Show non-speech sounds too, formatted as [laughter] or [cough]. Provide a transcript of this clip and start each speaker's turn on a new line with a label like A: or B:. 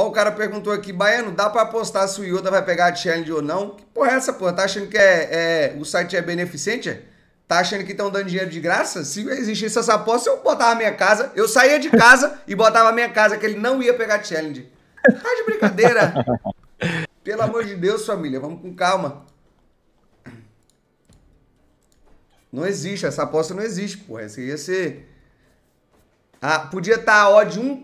A: Ó, o cara perguntou aqui, Baiano, dá para apostar se o Yoda vai pegar a challenge ou não? Que porra é essa, porra? Tá achando que é, é o site é beneficente? Tá achando que estão dando dinheiro de graça? Se existisse essa aposta, eu botava minha casa, eu saía de casa e botava minha casa, que ele não ia pegar challenge. Tá de brincadeira. [laughs] Pelo amor de Deus, família, vamos com calma. Não existe, essa aposta não existe, porra. Essa ia ser. Ah, podia estar tá a odd 1.